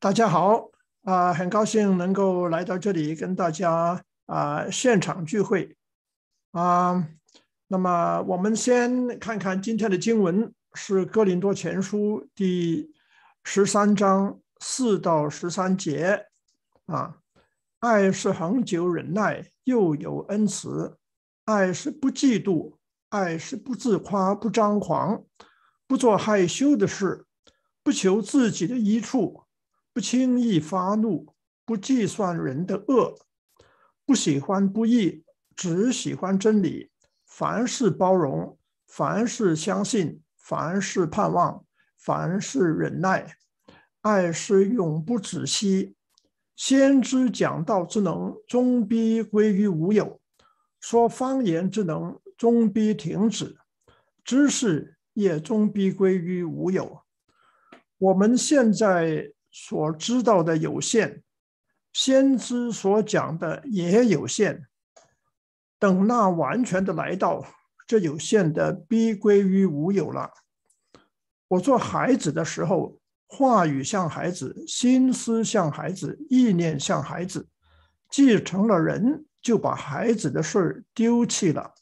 大家好，啊，很高兴能够来到这里跟大家啊现场聚会，啊，那么我们先看看今天的经文是《哥林多前书》第十三章四到十三节，啊，爱是恒久忍耐，又有恩慈；爱是不嫉妒；爱是不自夸，不张狂，不做害羞的事，不求自己的益处。不轻易发怒，不计算人的恶，不喜欢不义，只喜欢真理。凡事包容，凡事相信，凡事盼望，凡事忍耐。爱是永不止息。先知讲道之能，终必归于无有；说方言之能，终必停止；知识也终必归于无有。我们现在。所知道的有限，先知所讲的也有限。等那完全的来到，这有限的必归于无有了。我做孩子的时候，话语像孩子，心思像孩子，意念像孩子。既成了人，就把孩子的事儿丢弃了。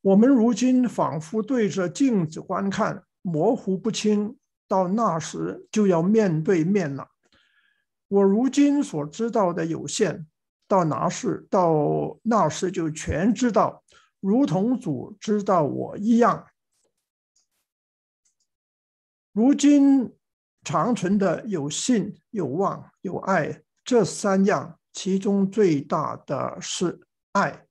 我们如今仿佛对着镜子观看，模糊不清。到那时就要面对面了。我如今所知道的有限，到那时，到那时就全知道，如同主知道我一样。如今长存的有信、有望、有爱这三样，其中最大的是爱。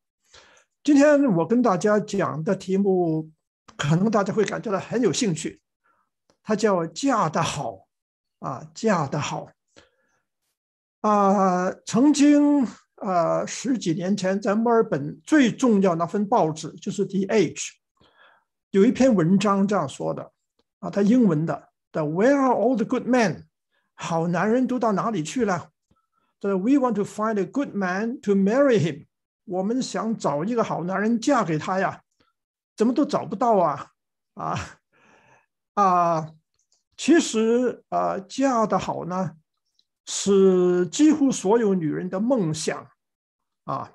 今天我跟大家讲的题目，可能大家会感觉到很有兴趣。他叫嫁得好，啊，嫁得好，啊，曾经，呃，十几年前在墨尔本最重要那份报纸就是《The Age》，有一篇文章这样说的，啊，他英文的，The Where Are All the Good Men？好男人都到哪里去了？The We Want to Find a Good Man to Marry Him。我们想找一个好男人嫁给他呀，怎么都找不到啊，啊。啊，其实啊，嫁得好呢，是几乎所有女人的梦想啊。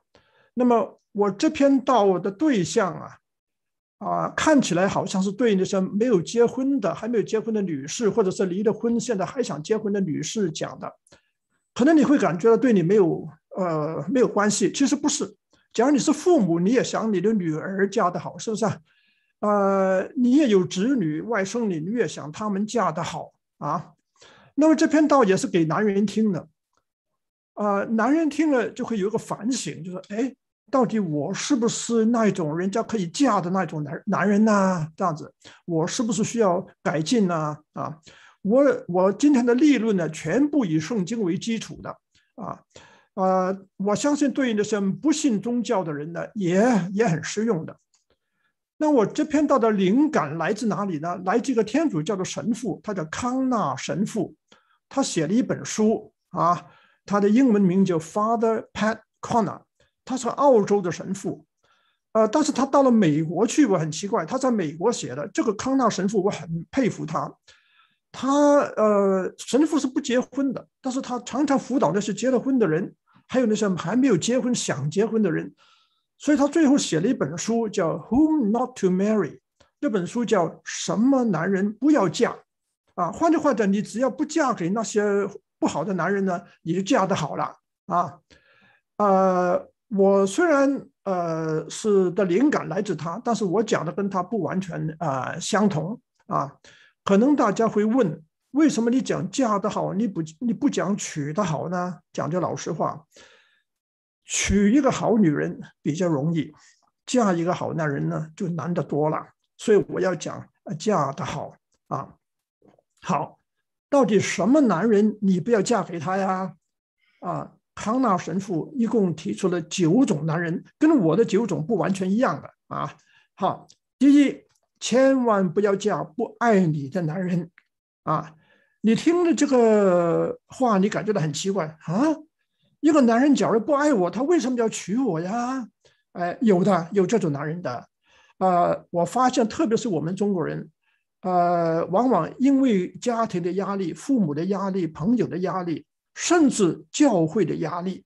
那么我这篇道的对象啊，啊，看起来好像是对那些没有结婚的、还没有结婚的女士，或者是离了婚现在还想结婚的女士讲的。可能你会感觉到对你没有，呃，没有关系。其实不是，假如你是父母，你也想你的女儿嫁得好，是不是？呃，你也有子女外甥，你越想他们嫁的好啊。那么这篇道也是给男人听的啊，男人听了就会有一个反省，就是哎，到底我是不是那一种人家可以嫁的那种男男人呢？这样子，我是不是需要改进呢？啊，我我今天的立论呢，全部以圣经为基础的啊啊，我相信对于那些不信宗教的人呢，也也很适用的。那我这篇道的灵感来自哪里呢？来自一个天主叫做神父，他叫康纳神父，他写了一本书啊，他的英文名叫 Father Pat Connor，他是澳洲的神父，呃，但是他到了美国去，我很奇怪，他在美国写的这个康纳神父，我很佩服他，他呃，神父是不结婚的，但是他常常辅导那些结了婚的人，还有那些还没有结婚想结婚的人。所以他最后写了一本书，叫《Whom Not to Marry》，这本书叫什么男人不要嫁，啊，换句话讲，你只要不嫁给那些不好的男人呢，你就嫁得好了啊。呃，我虽然呃是的灵感来自他，但是我讲的跟他不完全啊相同啊。可能大家会问，为什么你讲嫁得好，你不你不讲娶得好呢？讲句老实话。娶一个好女人比较容易，嫁一个好男人呢就难得多了。所以我要讲，嫁的好啊，好，到底什么男人你不要嫁给他呀？啊，康纳神父一共提出了九种男人，跟我的九种不完全一样的啊。好，第一，千万不要嫁不爱你的男人啊。你听了这个话，你感觉到很奇怪啊？一个男人假如不爱我，他为什么要娶我呀？哎，有的有这种男人的，啊，我发现特别是我们中国人，呃，往往因为家庭的压力、父母的压力、朋友的压力，甚至教会的压力，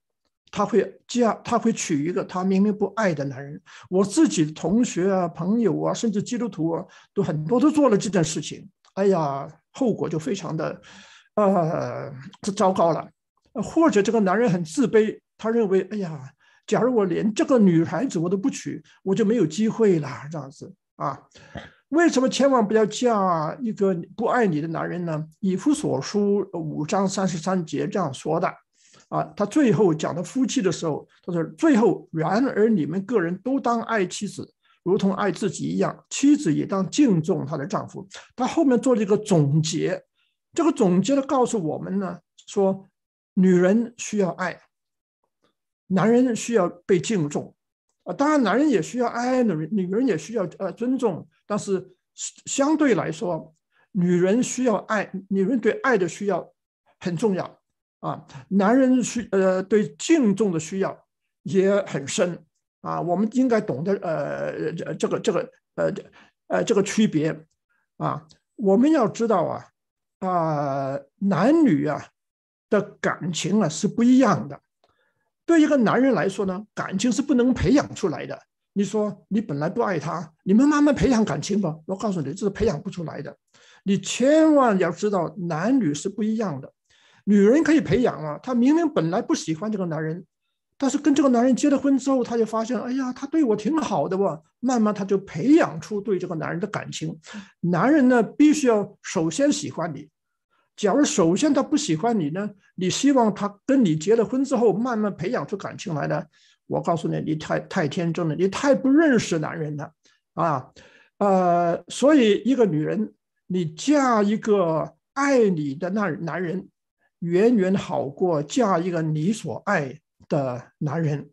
他会嫁，他会娶一个他明明不爱的男人。我自己的同学啊、朋友啊，甚至基督徒啊，都很多都做了这件事情。哎呀，后果就非常的，呃，糟糕了。呃，或者这个男人很自卑，他认为，哎呀，假如我连这个女孩子我都不娶，我就没有机会了，这样子啊？为什么千万不要嫁一个不爱你的男人呢？以夫所书五章三十三节这样说的啊。他最后讲到夫妻的时候，他说最后，然而你们个人都当爱妻子，如同爱自己一样，妻子也当敬重她的丈夫。他后面做了一个总结，这个总结呢告诉我们呢说。女人需要爱，男人需要被敬重，啊，当然男人也需要爱，女人女人也需要呃尊重，但是相对来说，女人需要爱，女人对爱的需要很重要啊，男人需呃对敬重的需要也很深啊，我们应该懂得呃这这个这个呃呃这个区别啊，我们要知道啊啊男女啊。的感情啊是不一样的。对一个男人来说呢，感情是不能培养出来的。你说你本来不爱他，你们慢慢培养感情吧。我告诉你，这是培养不出来的。你千万要知道，男女是不一样的。女人可以培养啊，她明明本来不喜欢这个男人，但是跟这个男人结了婚之后，她就发现，哎呀，他对我挺好的吧，慢慢她就培养出对这个男人的感情。男人呢，必须要首先喜欢你。假如首先他不喜欢你呢？你希望他跟你结了婚之后慢慢培养出感情来的？我告诉你，你太太天真了，你太不认识男人了，啊，呃，所以一个女人，你嫁一个爱你的那男人，远远好过嫁一个你所爱的男人。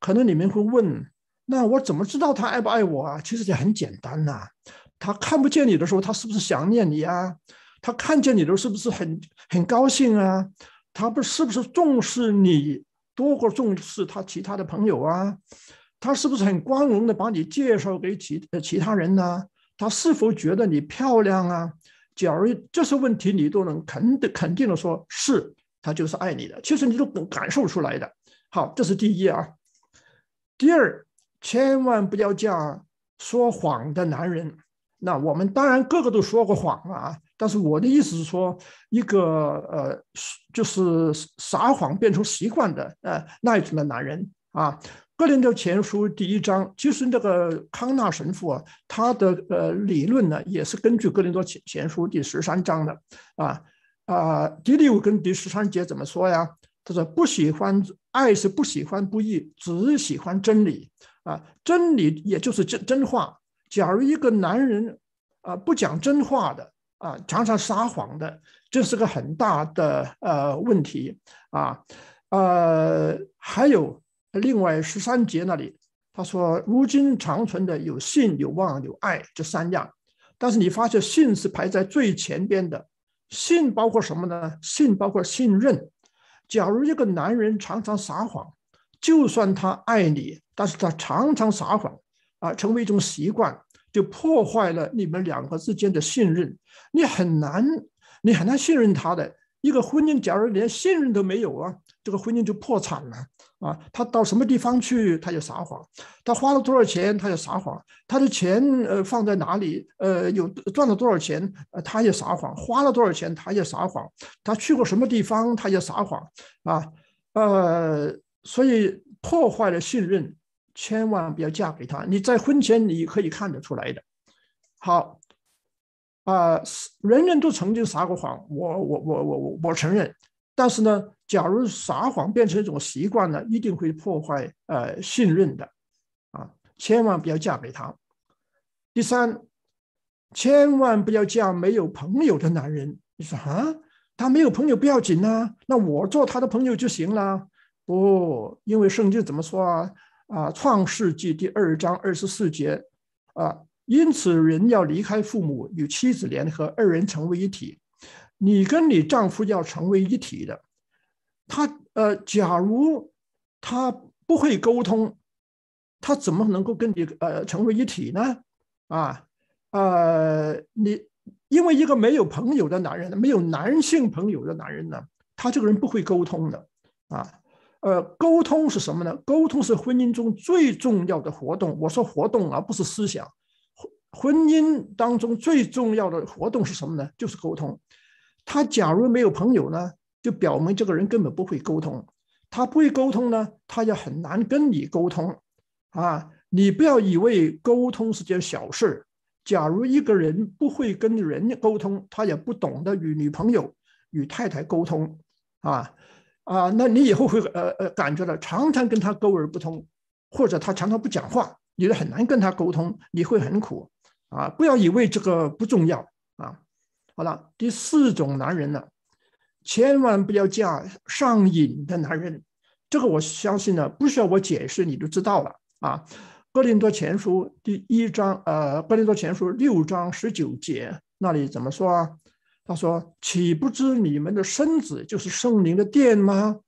可能你们会问，那我怎么知道他爱不爱我啊？其实也很简单呐，他看不见你的时候，他是不是想念你啊？他看见你的时候是不是很很高兴啊？他不是不是重视你多过重视他其他的朋友啊？他是不是很光荣的把你介绍给其其他人呢？他是否觉得你漂亮啊？假如这些问题你都能肯的肯定的说是，他就是爱你的。其实你都能感受出来的。好，这是第一啊。第二，千万不要嫁说谎的男人。那我们当然个个都说过谎了啊。但是我的意思是说，一个呃，就是撒谎变成习惯的，呃那一种的男人啊，《哥林德前书》第一章，其实那个康纳神父啊，他的呃理论呢，也是根据《哥林德前前书》第十三章的啊啊第六跟第十三节怎么说呀？他说不喜欢爱是不喜欢不义，只喜欢真理啊，真理也就是真真话。假如一个男人啊不讲真话的。啊，常常撒谎的，这是个很大的呃问题啊。呃，还有另外十三节那里，他说，如今长存的有信、有望、有爱这三样，但是你发现信是排在最前边的。信包括什么呢？信包括信任。假如一个男人常常撒谎，就算他爱你，但是他常常撒谎啊，成为一种习惯。就破坏了你们两个之间的信任，你很难，你很难信任他的一个婚姻。假如连信任都没有啊，这个婚姻就破产了啊。他到什么地方去，他就撒谎；他花了多少钱，他就撒谎；他的钱，呃，放在哪里，呃，有赚了多少钱，他也撒谎；花了多少钱，他也撒谎；他去过什么地方，他也撒谎啊。呃，所以破坏了信任。千万不要嫁给他。你在婚前你可以看得出来的。好，啊，人人都曾经撒过谎，我我我我我我承认。但是呢，假如撒谎变成一种习惯呢，一定会破坏呃信任的。啊，千万不要嫁给他。第三，千万不要嫁没有朋友的男人。你说啊，他没有朋友不要紧啊，那我做他的朋友就行了。不，因为圣经怎么说啊？啊，《创世纪》第二章二十四节，啊，因此人要离开父母，与妻子联合，二人成为一体。你跟你丈夫要成为一体的，他呃，假如他不会沟通，他怎么能够跟你呃成为一体呢？啊，呃，你因为一个没有朋友的男人，没有男性朋友的男人呢，他这个人不会沟通的啊。呃，沟通是什么呢？沟通是婚姻中最重要的活动。我说活动，而不是思想。婚婚姻当中最重要的活动是什么呢？就是沟通。他假如没有朋友呢，就表明这个人根本不会沟通。他不会沟通呢，他也很难跟你沟通啊。你不要以为沟通是件小事。假如一个人不会跟人沟通，他也不懂得与女朋友、与太太沟通啊。啊，那你以后会呃呃感觉到常常跟他沟而不通，或者他常常不讲话，你很难跟他沟通，你会很苦，啊，不要以为这个不重要啊。好了，第四种男人呢，千万不要嫁上瘾的男人，这个我相信呢不需要我解释你就知道了啊。哥林多前书第一章呃，哥林多前书六章十九节那里怎么说啊？他说：“岂不知你们的身子就是圣灵的殿吗？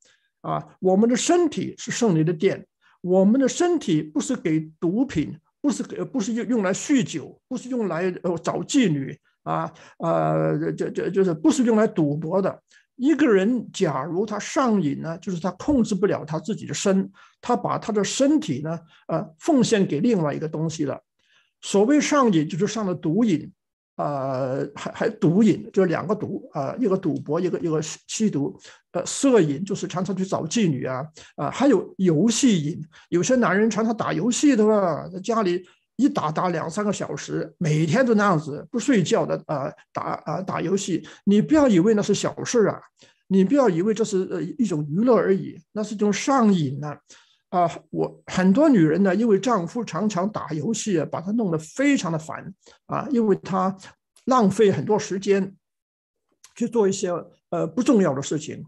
啊，我们的身体是圣灵的殿。我们的身体不是给毒品，不是给，不是用用来酗酒，不是用来呃找妓女啊，呃，这这就是不是用来赌博的。一个人假如他上瘾呢，就是他控制不了他自己的身，他把他的身体呢，呃，奉献给另外一个东西了。所谓上瘾，就是上了毒瘾。”呃，还还毒瘾，就两个毒，呃，一个赌博，一个一个吸毒，呃，色瘾就是常常去找妓女啊，啊，还有游戏瘾，有些男人常常打游戏的嘛，在家里一打打两三个小时，每天都那样子不睡觉的啊，打啊打游戏，你不要以为那是小事啊，你不要以为这是一种娱乐而已，那是一种上瘾啊。啊，我很多女人呢，因为丈夫常常打游戏，把她弄得非常的烦啊，因为她浪费很多时间去做一些呃不重要的事情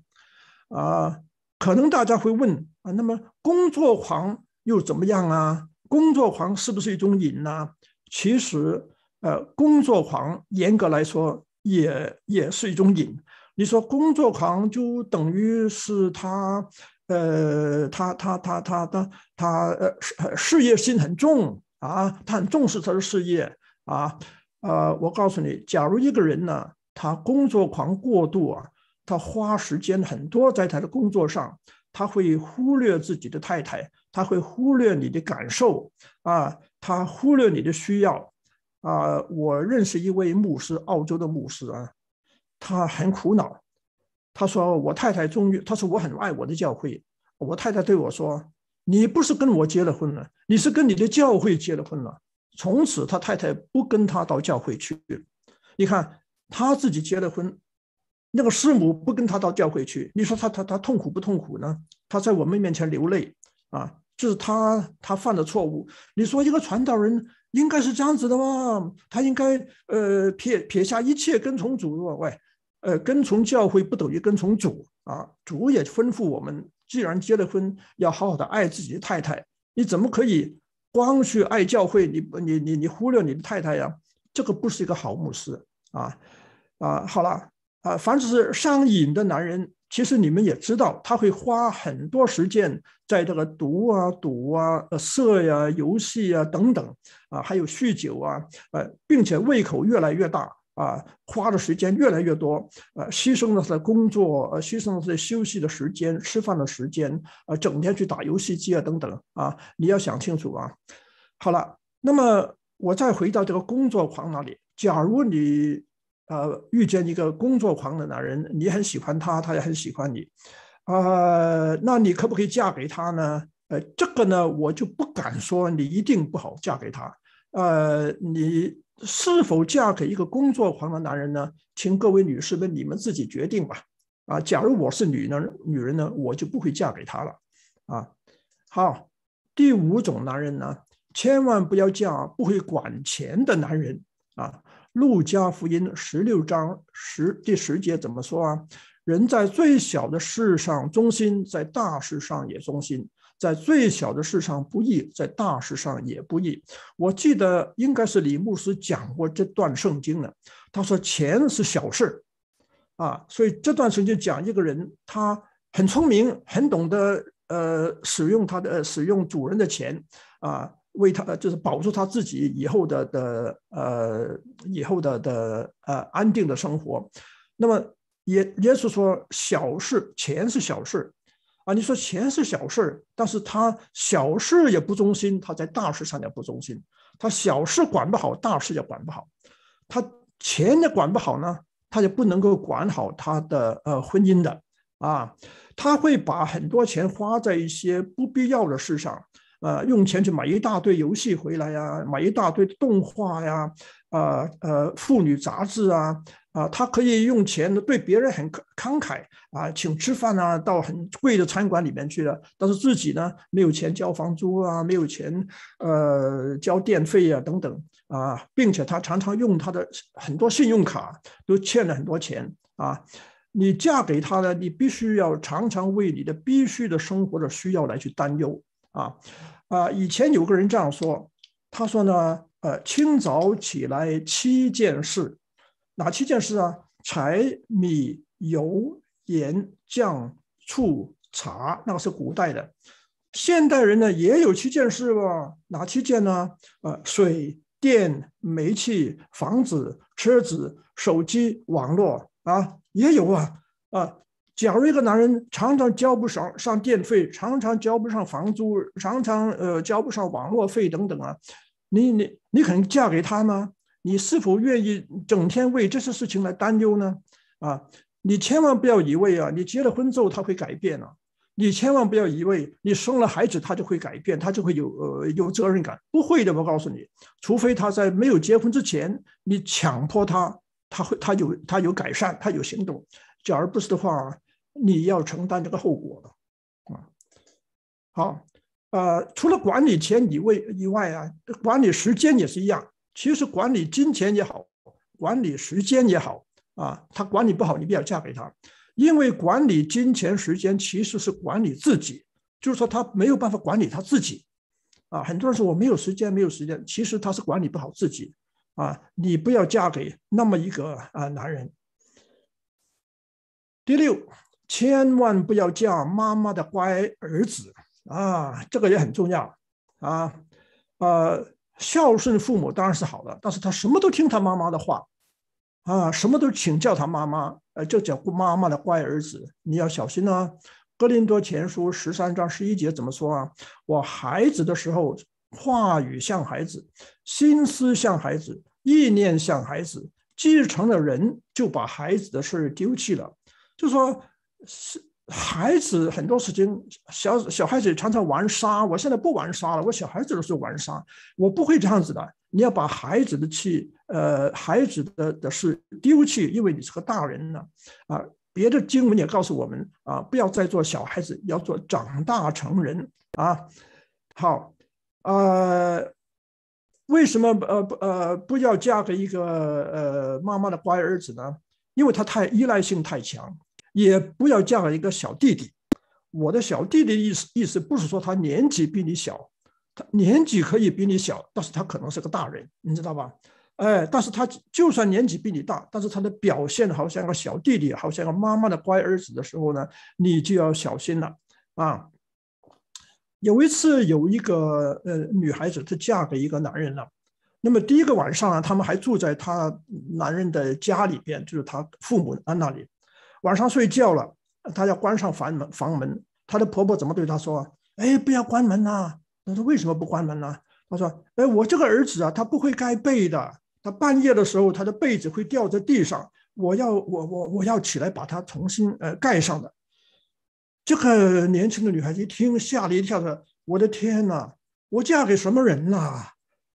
啊。可能大家会问啊，那么工作狂又怎么样啊？工作狂是不是一种瘾呢？其实，呃，工作狂严格来说也也是一种瘾。你说工作狂就等于是他。呃，他他他他他他呃，事事业心很重啊，他很重视他的事业啊。呃，我告诉你，假如一个人呢，他工作狂过度啊，他花时间很多在他的工作上，他会忽略自己的太太，他会忽略你的感受啊，他忽略你的需要啊。我认识一位牧师，澳洲的牧师啊，他很苦恼。他说：“我太太终于，他说我很爱我的教会。我太太对我说：‘你不是跟我结了婚了，你是跟你的教会结了婚了。’从此，他太太不跟他到教会去。你看他自己结了婚，那个师母不跟他到教会去。你说他他他痛苦不痛苦呢？他在我们面前流泪啊，就是他他犯了错误。你说一个传道人应该是这样子的吗？他应该呃撇撇下一切跟从主，喂。”呃，跟从教会不等于跟从主啊！主也吩咐我们，既然结了婚，要好好的爱自己的太太。你怎么可以光去爱教会，你你你你忽略你的太太呀？这个不是一个好牧师啊！啊，好了啊，凡是上瘾的男人，其实你们也知道，他会花很多时间在这个赌啊、赌啊、色呀、游戏啊等等啊，还有酗酒啊，呃，并且胃口越来越大。啊，花的时间越来越多，呃，牺牲了他的工作，呃，牺牲了他的休息的时间、吃饭的时间，啊，整天去打游戏机啊等等。啊，你要想清楚啊。好了，那么我再回到这个工作狂那里，假如你，呃，遇见一个工作狂的男人，你很喜欢他，他也很喜欢你，呃，那你可不可以嫁给他呢？呃，这个呢，我就不敢说你一定不好嫁给他。呃，你。是否嫁给一个工作狂的男人呢？请各位女士们，你们自己决定吧。啊，假如我是女人，女人呢，我就不会嫁给他了。啊，好，第五种男人呢，千万不要嫁不会管钱的男人。啊，《路加福音》十六章十第十节怎么说啊？人在最小的事上忠心，在大事上也忠心。在最小的事上不易，在大事上也不易。我记得应该是李牧师讲过这段圣经的，他说：“钱是小事，啊，所以这段时间讲一个人，他很聪明，很懂得呃，使用他的使用主人的钱啊，为他就是保住他自己以后的的呃，以后的的呃，安定的生活。那么，耶耶稣说，小事，钱是小事。”啊，你说钱是小事儿，但是他小事也不忠心，他在大事上也不忠心，他小事管不好，大事也管不好，他钱也管不好呢，他就不能够管好他的呃婚姻的啊，他会把很多钱花在一些不必要的事上，呃，用钱去买一大堆游戏回来呀，买一大堆动画呀，啊呃妇女杂志啊。啊，他可以用钱对别人很慷慨啊，请吃饭啊，到很贵的餐馆里面去了，但是自己呢，没有钱交房租啊，没有钱呃交电费呀等等啊，并且他常常用他的很多信用卡都欠了很多钱啊。你嫁给他呢，你必须要常常为你的必须的生活的需要来去担忧啊啊！以前有个人这样说，他说呢，呃，清早起来七件事。哪七件事啊？柴米油盐酱醋茶，那个是古代的。现代人呢也有七件事吧？哪七件呢？啊，水电、煤气、房子、车子、手机、网络啊，也有啊。啊，假如一个男人常常交不上上电费，常常交不上房租，常常呃交不上网络费等等啊，你你你肯嫁给他吗？你是否愿意整天为这些事情来担忧呢？啊，你千万不要以为啊，你结了婚之后他会改变了。你千万不要以为你生了孩子他就会改变，他就会有呃有责任感。不会的，我告诉你，除非他在没有结婚之前你强迫他，他会他有他有改善，他有行动。假而不是的话，你要承担这个后果的啊。好，呃，除了管理钱以外以外啊，管理时间也是一样。其实管理金钱也好，管理时间也好啊，他管理不好，你不要嫁给他，因为管理金钱、时间其实是管理自己，就是说他没有办法管理他自己，啊，很多人说我没有时间，没有时间，其实他是管理不好自己，啊，你不要嫁给那么一个啊男人。第六，千万不要嫁妈妈的乖儿子啊，这个也很重要啊，呃。孝顺父母当然是好的，但是他什么都听他妈妈的话，啊，什么都请教他妈妈，呃，就叫妈妈的乖儿子，你要小心啊！《格林多前书》十三章十一节怎么说啊？我孩子的时候，话语像孩子，心思像孩子，意念像孩子，继承了人就把孩子的事丢弃了，就说是。孩子很多时间，小小孩子常常玩沙。我现在不玩沙了。我小孩子的时候玩沙，我不会这样子的。你要把孩子的气，呃，孩子的的事丢弃，因为你是个大人了。啊，别的经文也告诉我们啊，不要再做小孩子，要做长大成人啊。好，呃，为什么呃不呃不要嫁给一个呃妈妈的乖儿子呢？因为他太依赖性太强。也不要嫁给一个小弟弟。我的小弟弟意思意思不是说他年纪比你小，他年纪可以比你小，但是他可能是个大人，你知道吧？哎，但是他就算年纪比你大，但是他的表现好像个小弟弟，好像个妈妈的乖儿子的时候呢，你就要小心了啊。有一次有一个呃女孩子她嫁给一个男人了，那么第一个晚上呢，他们还住在他男人的家里边，就是他父母那里。晚上睡觉了，她要关上房门。房门，她的婆婆怎么对她说？哎，不要关门呐！她说为什么不关门呢？她说，哎，我这个儿子啊，他不会盖被的。他半夜的时候，他的被子会掉在地上。我要，我我我要起来把它重新呃盖上的。这个年轻的女孩子一听，吓了一跳说：“我的天哪！我嫁给什么人呐、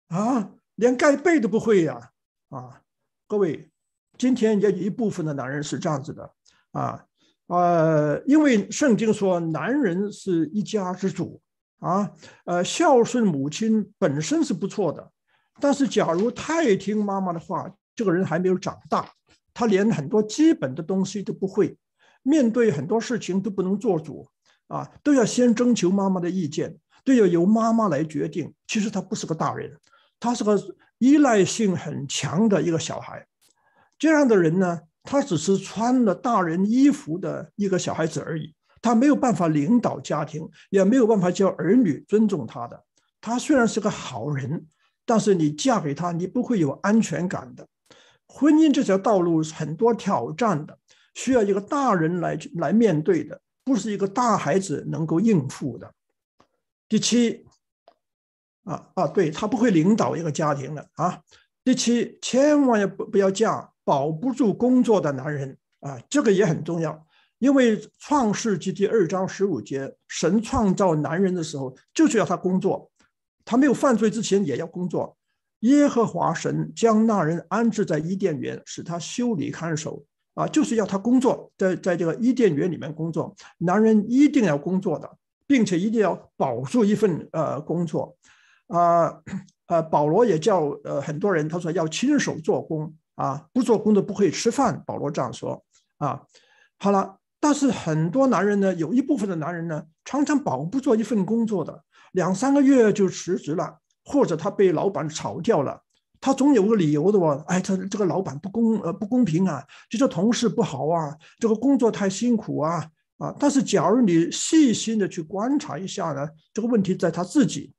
啊，连盖被都不会呀！啊，各位，今天也一部分的男人是这样子的。啊，呃，因为圣经说男人是一家之主啊，呃，孝顺母亲本身是不错的，但是假如太听妈妈的话，这个人还没有长大，他连很多基本的东西都不会，面对很多事情都不能做主啊，都要先征求妈妈的意见，都要由妈妈来决定。其实他不是个大人，他是个依赖性很强的一个小孩。这样的人呢？他只是穿了大人衣服的一个小孩子而已，他没有办法领导家庭，也没有办法教儿女尊重他的。他虽然是个好人，但是你嫁给他，你不会有安全感的。婚姻这条道路是很多挑战的，需要一个大人来来面对的，不是一个大孩子能够应付的。第七，啊啊，对他不会领导一个家庭的啊。第七，千万也不不要嫁。保不住工作的男人啊，这个也很重要，因为创世纪第二章十五节，神创造男人的时候就是要他工作，他没有犯罪之前也要工作。耶和华神将那人安置在伊甸园，使他修理看守啊，就是要他工作，在在这个伊甸园里面工作，男人一定要工作的，并且一定要保住一份呃工作，啊啊，保罗也叫呃很多人，他说要亲手做工。啊，不做工作不可以吃饭，保罗这样说。啊，好了，但是很多男人呢，有一部分的男人呢，常常保不做一份工作的，两三个月就辞职了，或者他被老板炒掉了，他总有个理由的哦，哎，他这个老板不公呃不公平啊，就说同事不好啊，这个工作太辛苦啊啊。但是假如你细心的去观察一下呢，这个问题在他自己，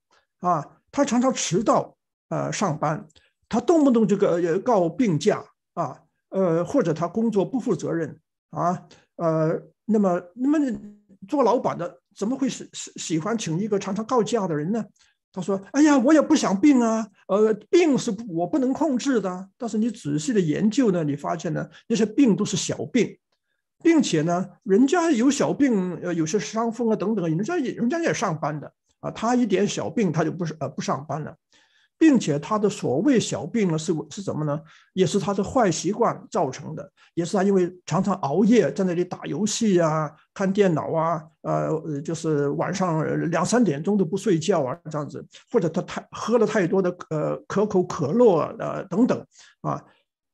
啊，他常常迟到呃上班。他动不动这个告病假啊，呃，或者他工作不负责任啊，呃，那么那么做老板的怎么会喜喜喜欢请一个常常告假的人呢？他说：“哎呀，我也不想病啊，呃，病是我不能控制的。但是你仔细的研究呢，你发现呢，那些病都是小病，并且呢，人家有小病，呃，有些伤风啊等等人家也人家也上班的啊，他一点小病他就不是呃不上班了。”并且他的所谓小病呢，是是什么呢？也是他的坏习惯造成的，也是他因为常常熬夜在那里打游戏啊、看电脑啊，呃，就是晚上两三点钟都不睡觉啊，这样子，或者他太喝了太多的呃可口可乐啊等等啊，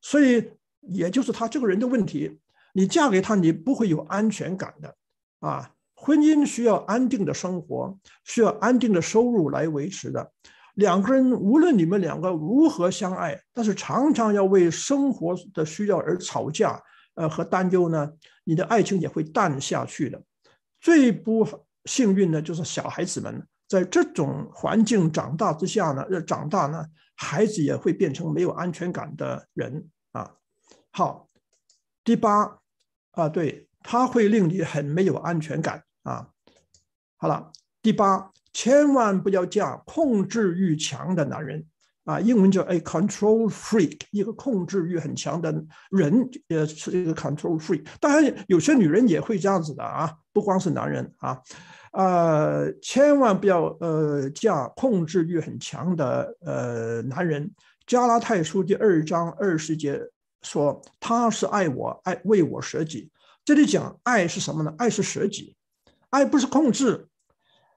所以也就是他这个人的问题。你嫁给他，你不会有安全感的啊。婚姻需要安定的生活，需要安定的收入来维持的。两个人无论你们两个如何相爱，但是常常要为生活的需要而吵架，呃，和担忧呢，你的爱情也会淡下去的。最不幸运的就是小孩子们在这种环境长大之下呢，要长大呢，孩子也会变成没有安全感的人啊。好，第八啊，对，他会令你很没有安全感啊。好了，第八。千万不要嫁控制欲强的男人啊，英文叫 a control freak，一个控制欲很强的人也是一个 control freak。当然，有些女人也会这样子的啊，不光是男人啊，呃，千万不要呃嫁控制欲很强的呃男人。加拉太书第二章二十节说，他是爱我爱为我舍己。这里讲爱是什么呢？爱是舍己，爱不是控制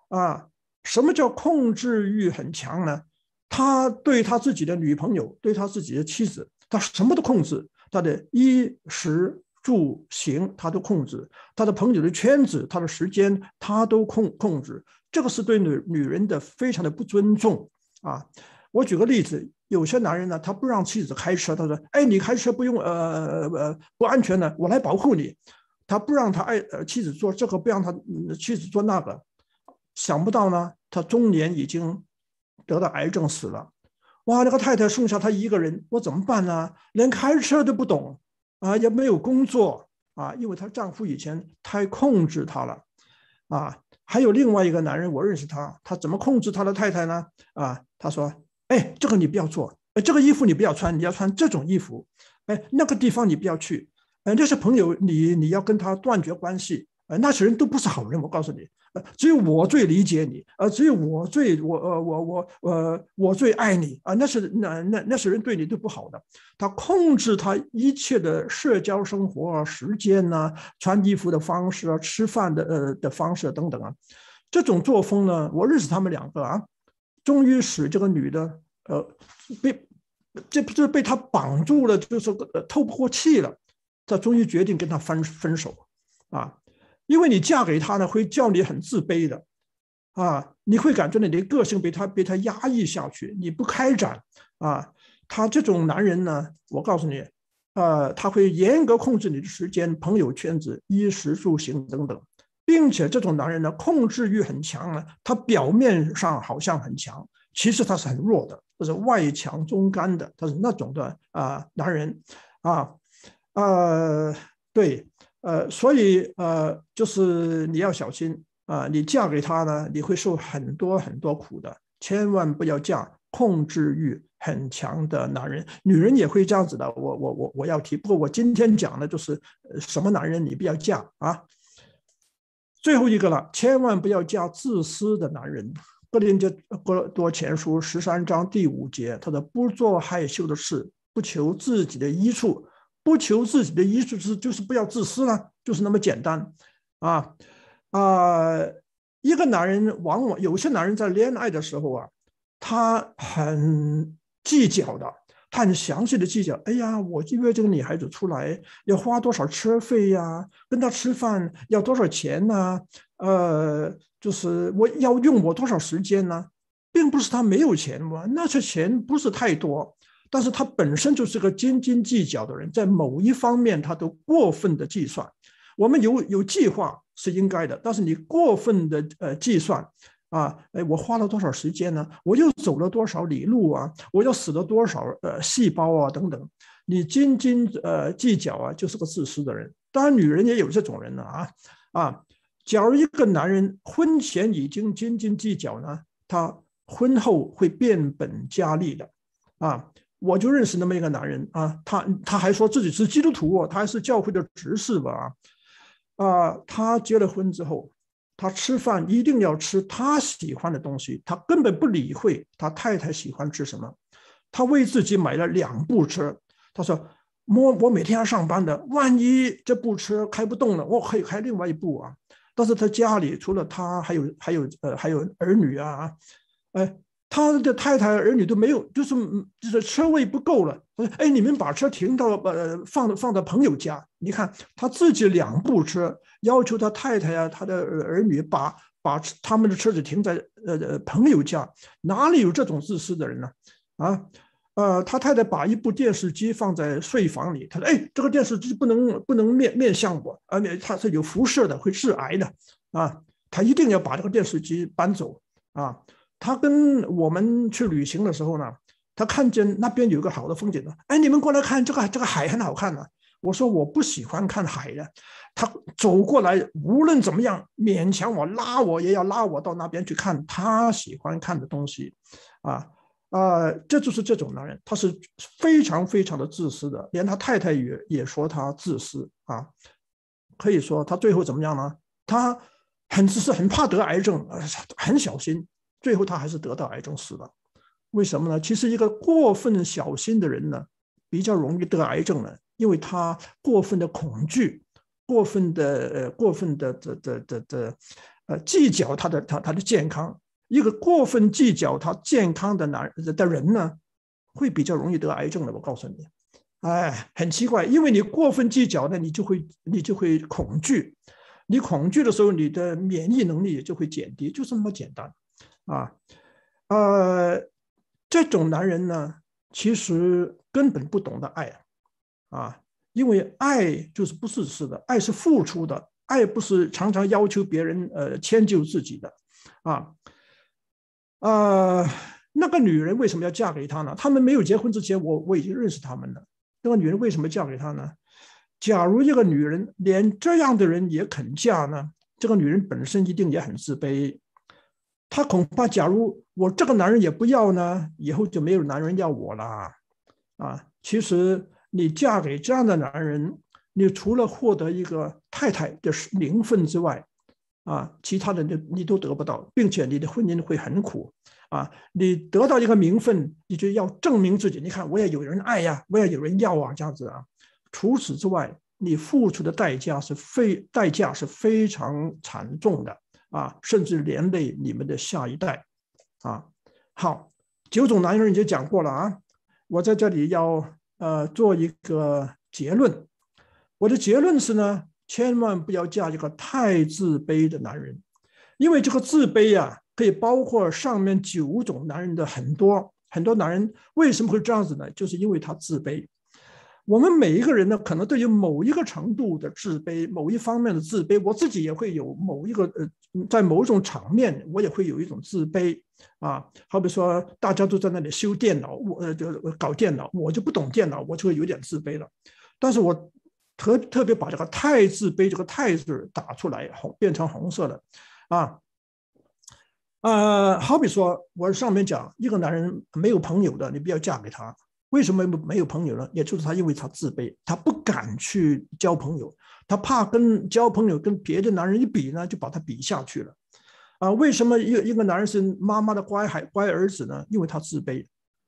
啊。什么叫控制欲很强呢？他对他自己的女朋友，对他自己的妻子，他什么都控制，他的衣食住行他都控制，他的朋友的圈子，他的时间他都控控制。这个是对女女人的非常的不尊重啊！我举个例子，有些男人呢，他不让妻子开车，他说：“哎，你开车不用，呃呃不安全的，我来保护你。”他不让他爱妻子做这个，不让他妻子做那个。想不到呢，他中年已经得到癌症死了。哇，那个太太剩下他一个人，我怎么办呢？连开车都不懂，啊，也没有工作啊，因为她丈夫以前太控制她了，啊，还有另外一个男人，我认识他，他怎么控制他的太太呢？啊，他说：“哎，这个你不要做，哎，这个衣服你不要穿，你要穿这种衣服，哎，那个地方你不要去，哎，那些朋友你你要跟他断绝关系，哎，那些人都不是好人，我告诉你。”呃，只有我最理解你，呃，只有我最我呃我我我我最爱你啊！那是那那那些人对你都不好的，他控制他一切的社交生活啊、时间呐、穿衣服的方式啊、吃饭的呃的方式等等啊，这种作风呢，我认识他们两个啊，终于使这个女的呃被这不就是被他绑住了，就是呃、透不过气了，他终于决定跟他分分手啊。因为你嫁给他呢，会叫你很自卑的，啊，你会感觉你的个性被他被他压抑下去，你不开展，啊，他这种男人呢，我告诉你，呃，他会严格控制你的时间、朋友圈子、衣食住行等等，并且这种男人呢，控制欲很强啊，他表面上好像很强，其实他是很弱的，他是外强中干的，他是那种的啊男人，啊，呃，对。呃，所以呃，就是你要小心啊！你嫁给他呢，你会受很多很多苦的，千万不要嫁控制欲很强的男人。女人也会这样子的。我我我我要提，不过我今天讲的就是什么男人你不要嫁啊！最后一个了，千万不要嫁自私的男人。哥林杰哥多前书十三章第五节，他的不做害羞的事，不求自己的益处。不求自己的意思，是就是不要自私呢，就是那么简单，啊啊！一个男人往往有些男人在恋爱的时候啊，他很计较的，他很详细的计较。哎呀，我约这个女孩子出来要花多少车费呀？跟她吃饭要多少钱呢？呃，就是我要用我多少时间呢？并不是他没有钱嘛，那些钱不是太多。但是他本身就是个斤斤计较的人，在某一方面他都过分的计算。我们有有计划是应该的，但是你过分的呃计算，啊，哎，我花了多少时间呢？我又走了多少里路啊？我又死了多少呃细胞啊？等等，你斤斤呃计较啊，就是个自私的人。当然，女人也有这种人呢啊啊！假如一个男人婚前已经斤斤计较呢，他婚后会变本加厉的，啊。我就认识那么一个男人啊，他他还说自己是基督徒，他还是教会的执事吧？啊，他结了婚之后，他吃饭一定要吃他喜欢的东西，他根本不理会他太太喜欢吃什么。他为自己买了两部车，他说：“我我每天要上班的，万一这部车开不动了，我可以开另外一部啊。”但是他家里除了他，还有还有呃，还有儿女啊，哎。他的太太儿女都没有，就是就是车位不够了。他说：“哎，你们把车停到呃，放放到朋友家。你看他自己两部车，要求他太太呀，他的儿女把把他们的车子停在呃朋友家。哪里有这种自私的人呢？啊，呃，他太太把一部电视机放在睡房里。他说：‘哎，这个电视机不能不能面面向我，而且它是有辐射的，会致癌的。’啊，他一定要把这个电视机搬走啊。”他跟我们去旅行的时候呢，他看见那边有一个好的风景呢，哎，你们过来看，这个这个海很好看呢。我说我不喜欢看海的。他走过来，无论怎么样，勉强我拉我也要拉我到那边去看他喜欢看的东西，啊啊，这就是这种男人，他是非常非常的自私的，连他太太也也说他自私啊。可以说他最后怎么样呢？他很自私，很怕得癌症，很小心。最后他还是得到癌症死了，为什么呢？其实一个过分小心的人呢，比较容易得癌症呢，因为他过分的恐惧，过分的呃，过分的的的的的，呃，计较他的他他的健康，一个过分计较他健康的男的人呢，会比较容易得癌症的。我告诉你，哎，很奇怪，因为你过分计较呢，你就会你就会恐惧，你恐惧的时候，你的免疫能力也就会减低，就这么简单。啊，呃，这种男人呢，其实根本不懂得爱，啊，因为爱就是不自私的，爱是付出的，爱不是常常要求别人呃迁就自己的，啊，啊，那个女人为什么要嫁给他呢？他们没有结婚之前，我我已经认识他们了。那个女人为什么嫁给他呢？假如一个女人连这样的人也肯嫁呢？这个女人本身一定也很自卑。他恐怕，假如我这个男人也不要呢，以后就没有男人要我了，啊！其实你嫁给这样的男人，你除了获得一个太太的名分之外，啊，其他的你你都得不到，并且你的婚姻会很苦，啊！你得到一个名分，你就要证明自己。你看，我也有人爱呀，我也有人要啊，这样子啊。除此之外，你付出的代价是非代价是非常惨重的。啊，甚至连累你们的下一代，啊，好，九种男人已经讲过了啊，我在这里要呃做一个结论，我的结论是呢，千万不要嫁一个太自卑的男人，因为这个自卑呀，可以包括上面九种男人的很多很多男人为什么会这样子呢？就是因为他自卑。我们每一个人呢，可能对于某一个程度的自卑，某一方面的自卑，我自己也会有某一个呃，在某一种场面，我也会有一种自卑啊。好比说，大家都在那里修电脑，我呃就搞电脑，我就不懂电脑，我就会有点自卑了。但是我特特别把这个太自卑这个太字打出来，红变成红色的啊。呃，好比说，我上面讲一个男人没有朋友的，你不要嫁给他。为什么没有朋友呢？也就是他，因为他自卑，他不敢去交朋友，他怕跟交朋友跟别的男人一比呢，就把他比下去了。啊，为什么一一个男生妈妈的乖孩乖儿子呢？因为他自卑，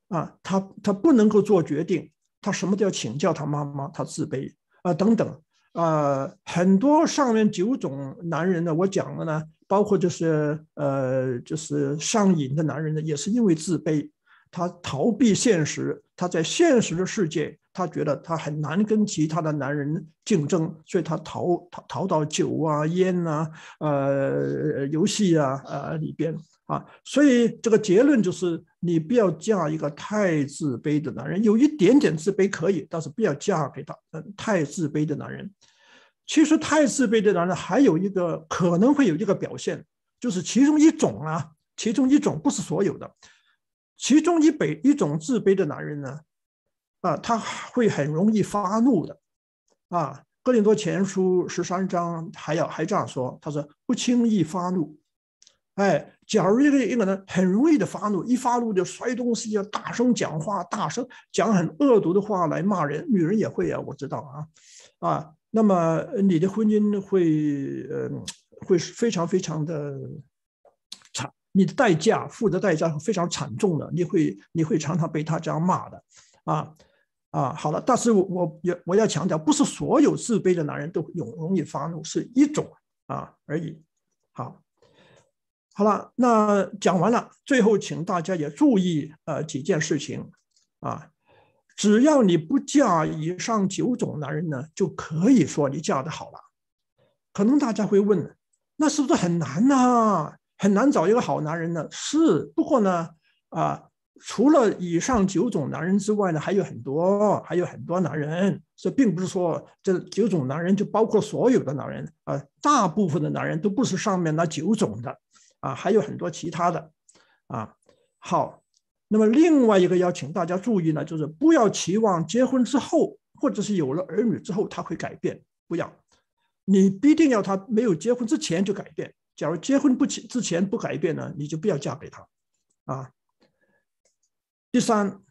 啊，他他不能够做决定，他什么都要请教他妈妈，他自卑啊，等等啊，很多上面九种男人呢，我讲了呢，包括就是呃，就是上瘾的男人呢，也是因为自卑。他逃避现实，他在现实的世界，他觉得他很难跟其他的男人竞争，所以他逃逃逃到酒啊、烟啊、呃、游戏啊、呃里边啊。所以这个结论就是，你不要嫁一个太自卑的男人，有一点点自卑可以，但是不要嫁给他。太自卑的男人，其实太自卑的男人还有一个可能会有一个表现，就是其中一种啊，其中一种不是所有的。其中一北一种自卑的男人呢，啊，他会很容易发怒的，啊，《哥林多前书》十三章还要还这样说，他说不轻易发怒，哎，假如一个一个人很容易的发怒，一发怒就摔东西，就大声讲话，大声讲很恶毒的话来骂人，女人也会啊，我知道啊，啊，那么你的婚姻会呃会非常非常的。你的代价，付的代价是非常惨重的，你会你会常常被他这样骂的，啊啊，好了，但是我也我要强调，不是所有自卑的男人都容容易发怒，是一种啊而已。好，好了，那讲完了，最后请大家也注意呃几件事情啊，只要你不嫁以上九种男人呢，就可以说你嫁的好了。可能大家会问，那是不是很难呢？很难找一个好男人呢，是。不过呢，啊，除了以上九种男人之外呢，还有很多，还有很多男人。这并不是说这九种男人就包括所有的男人啊，大部分的男人都不是上面那九种的啊，还有很多其他的啊。好，那么另外一个要请大家注意呢，就是不要期望结婚之后或者是有了儿女之后他会改变，不要。你必定要他没有结婚之前就改变。假如结婚不前之前不改变呢，你就不要嫁给他，啊。第三，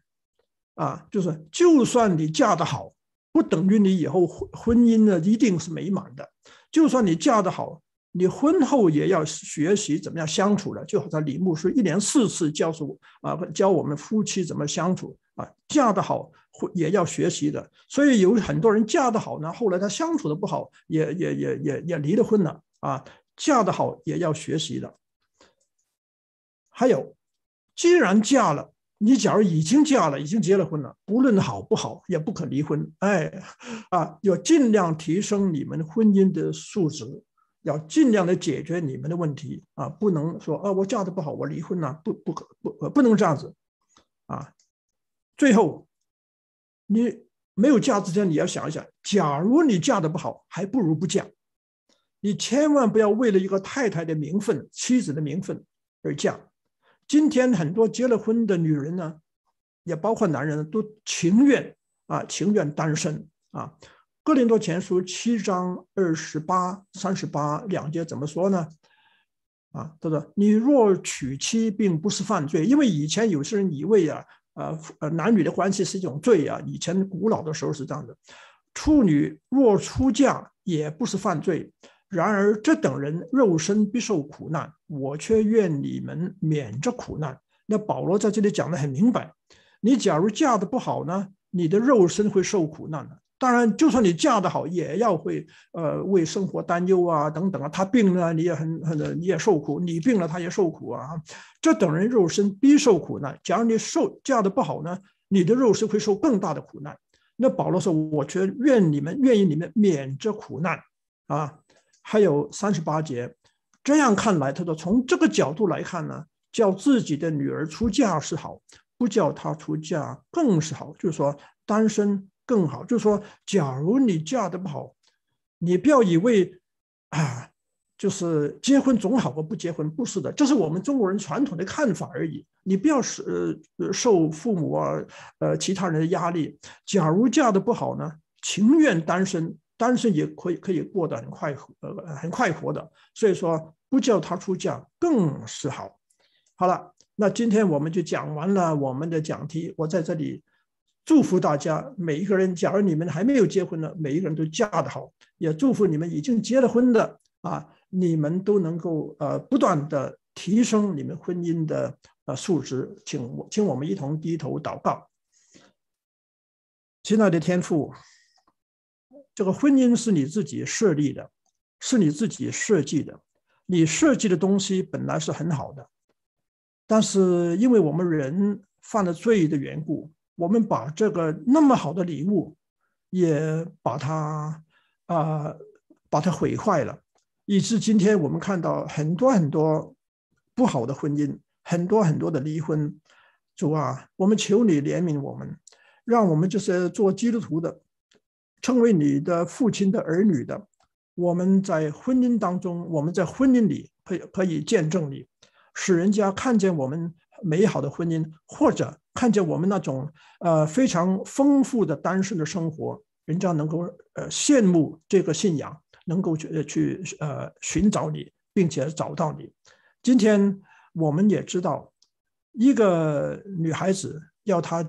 啊，就是就算你嫁得好，不等于你以后婚婚姻呢一定是美满的。就算你嫁得好，你婚后也要学习怎么样相处的。就好像李牧师一年四次教书啊，教我们夫妻怎么相处啊。嫁得好，也要学习的。所以有很多人嫁得好呢，后来他相处的不好，也也也也也离了婚了啊。嫁的好也要学习的，还有，既然嫁了，你假如已经嫁了，已经结了婚了，不论好不好，也不可离婚。哎，啊，要尽量提升你们婚姻的素质，要尽量的解决你们的问题啊，不能说啊，我嫁的不好，我离婚了，不不可不不能这样子，啊，最后，你没有嫁之前，你要想一想，假如你嫁的不好，还不如不嫁。你千万不要为了一个太太的名分、妻子的名分而嫁。今天很多结了婚的女人呢，也包括男人都情愿啊，情愿单身啊。哥林多前书七章二十八、三十八两节怎么说呢？啊，他说：“你若娶妻，并不是犯罪，因为以前有些人以为啊，呃，男女的关系是一种罪啊。以前古老的时候是这样的，处女若出嫁，也不是犯罪。”然而，这等人肉身必受苦难，我却愿你们免着苦难。那保罗在这里讲得很明白：你假如嫁的不好呢，你的肉身会受苦难的。当然，就算你嫁的好，也要会呃为生活担忧啊，等等啊。他病了，你也很很，你也受苦；你病了，他也受苦啊。这等人肉身必受苦难。假如你受嫁的不好呢，你的肉身会受更大的苦难。那保罗说：“我却愿你们愿意你们免着苦难啊。”还有三十八节，这样看来，他说从这个角度来看呢，叫自己的女儿出嫁是好，不叫她出嫁更是好，就是说单身更好。就是说，假如你嫁的不好，你不要以为啊，就是结婚总好过不结婚，不是的，这是我们中国人传统的看法而已。你不要是呃受父母啊呃其他人的压力。假如嫁的不好呢，情愿单身。单身也可以可以过得很快活，呃，很快活的。所以说，不叫他出嫁更是好。好了，那今天我们就讲完了我们的讲题。我在这里祝福大家，每一个人，假如你们还没有结婚呢，每一个人都嫁得好；也祝福你们已经结了婚的啊，你们都能够呃，不断的提升你们婚姻的呃素质。请请我们一同低头祷告，亲爱的天父。这个婚姻是你自己设立的，是你自己设计的。你设计的东西本来是很好的，但是因为我们人犯了罪的缘故，我们把这个那么好的礼物，也把它啊把它毁坏了，以致今天我们看到很多很多不好的婚姻，很多很多的离婚。主啊，我们求你怜悯我们，让我们这些做基督徒的。成为你的父亲的儿女的，我们在婚姻当中，我们在婚姻里可以可以见证你，使人家看见我们美好的婚姻，或者看见我们那种呃非常丰富的单身的生活，人家能够呃羡慕这个信仰，能够去去呃寻找你，并且找到你。今天我们也知道，一个女孩子要她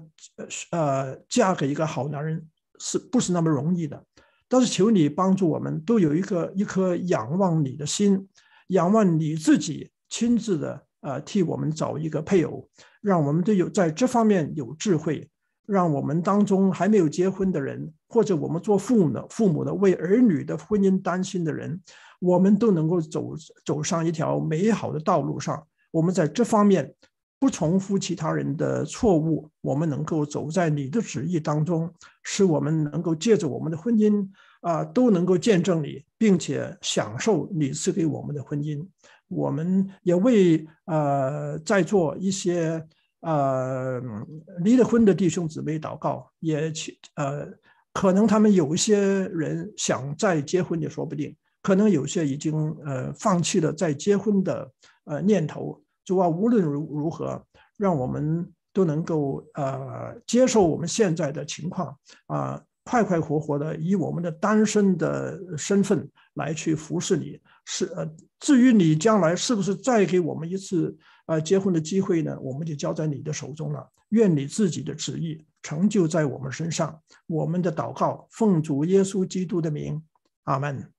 呃嫁给一个好男人。是不是那么容易的？但是求你帮助我们，都有一个一颗仰望你的心，仰望你自己亲自的呃替我们找一个配偶，让我们都有在这方面有智慧，让我们当中还没有结婚的人，或者我们做父母的父母的为儿女的婚姻担心的人，我们都能够走走上一条美好的道路上。我们在这方面。不重复其他人的错误，我们能够走在你的旨意当中，使我们能够借着我们的婚姻啊，都能够见证你，并且享受你赐给我们的婚姻。我们也为呃在座一些呃离了婚的弟兄姊妹祷告，也去呃可能他们有一些人想再结婚也说不定，可能有些已经呃放弃了再结婚的呃念头。主啊，无论如如何，让我们都能够呃接受我们现在的情况啊，快快活活的以我们的单身的身份来去服侍你。是呃，至于你将来是不是再给我们一次啊结婚的机会呢？我们就交在你的手中了。愿你自己的旨意成就在我们身上。我们的祷告，奉主耶稣基督的名，阿门。